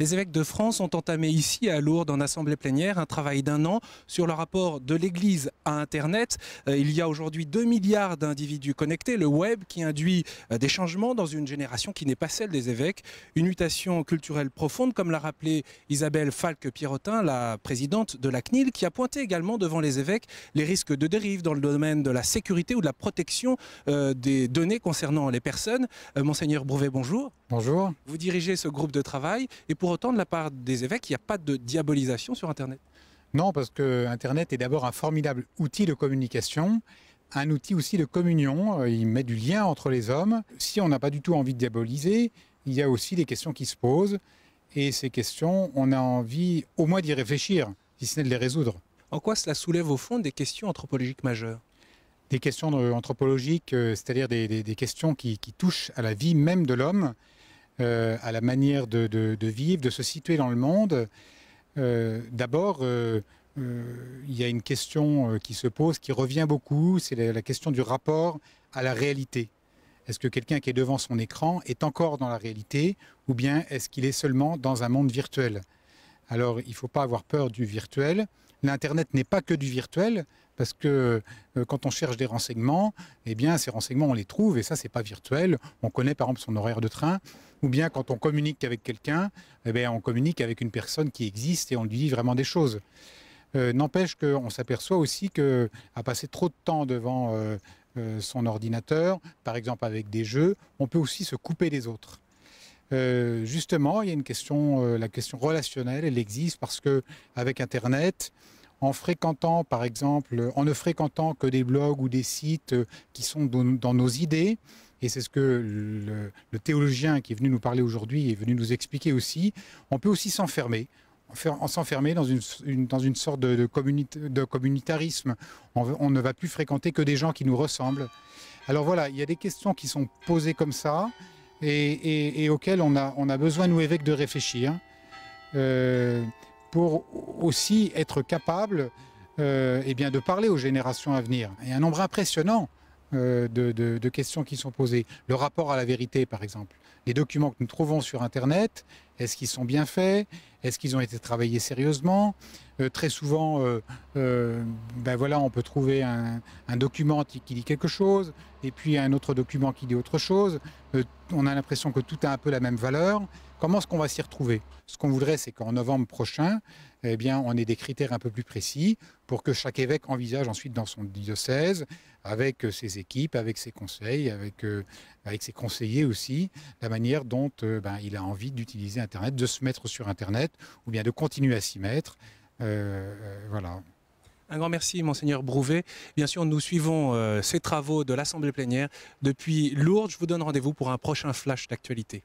Les évêques de France ont entamé ici, à Lourdes, en assemblée plénière, un travail d'un an sur le rapport de l'Église à Internet. Euh, il y a aujourd'hui 2 milliards d'individus connectés, le web qui induit euh, des changements dans une génération qui n'est pas celle des évêques, une mutation culturelle profonde, comme l'a rappelé Isabelle Falque-Pierrotin, la présidente de la CNIL, qui a pointé également devant les évêques les risques de dérive dans le domaine de la sécurité ou de la protection euh, des données concernant les personnes. Monseigneur Brouvet, bonjour. Bonjour. Vous dirigez ce groupe de travail et pour autant, de la part des évêques, il n'y a pas de diabolisation sur Internet Non, parce que Internet est d'abord un formidable outil de communication un outil aussi de communion, euh, il met du lien entre les hommes. Si on n'a pas du tout envie de diaboliser, il y a aussi des questions qui se posent, et ces questions, on a envie au moins d'y réfléchir, si ce n'est de les résoudre. En quoi cela soulève au fond des questions anthropologiques majeures Des questions anthropologiques, euh, c'est-à-dire des, questions qui touchent à la vie même de l'homme, euh, à la manière de, vivre, de se situer dans le monde. Euh, d'abord, euh, il y a une question qui se pose, qui revient beaucoup, c'est la, question du rapport à la réalité. Est-ce que quelqu'un qui est devant son écran est encore dans la réalité ou bien est-ce qu'il est seulement dans un monde virtuel alors, il ne faut pas avoir peur du virtuel. L'Internet n'est pas que du virtuel, parce que euh, quand on cherche des renseignements, eh bien, ces renseignements, on les trouve, et ça, c'est pas virtuel. On connaît, par exemple, son horaire de train, ou bien quand on communique avec quelqu'un, eh bien, on communique avec une personne qui existe et on lui dit vraiment des choses. Euh, n'empêche qu'on s'aperçoit aussi qu'à passer trop de temps devant euh, son ordinateur, par exemple avec des jeux, on peut aussi se couper des autres. Euh, justement, il y a une question, euh, la question relationnelle, elle existe parce que avec Internet, en fréquentant, par exemple, en ne fréquentant que des blogs ou des sites euh, qui sont dans, nos idées, et c'est ce que le, théologien qui est venu nous parler aujourd'hui est venu nous expliquer aussi, on peut aussi s'enfermer. En s'enfermer dans une, sorte de, de, communitarisme. on, ne va plus fréquenter que des gens qui nous ressemblent. Alors voilà, il y a des questions qui sont posées comme ça et, auxquels on a, on a besoin, nous évêques, de réfléchir euh, pour aussi être capables euh, eh bien, de parler aux générations à venir. Il y a un nombre impressionnant euh, de questions qui sont posées. Le rapport à la vérité, par exemple. Les documents que nous trouvons sur Internet est-ce qu'ils sont bien faits Est-ce qu'ils ont été travaillés sérieusement euh, Très souvent, euh, euh, ben voilà, on peut trouver un, document qui, dit quelque chose, et puis un autre document qui dit autre chose. on a l'impression que tout a un peu la même valeur. Comment est-ce qu'on va s'y retrouver Ce qu'on voudrait, c'est qu'en novembre prochain, eh bien, on ait des critères un peu plus précis pour que chaque évêque envisage ensuite dans son diocèse, avec ses équipes, avec ses conseils, avec avec ses conseillers aussi, la manière dont euh, ben, il a envie d'utiliser Internet, de se mettre sur Internet, ou bien de continuer à s'y mettre. Euh, euh, voilà. Un grand merci, Monseigneur Brouvet. Bien sûr, nous suivons ces travaux de l'Assemblée plénière depuis Lourdes. Je vous donne rendez-vous pour un prochain flash d'actualité.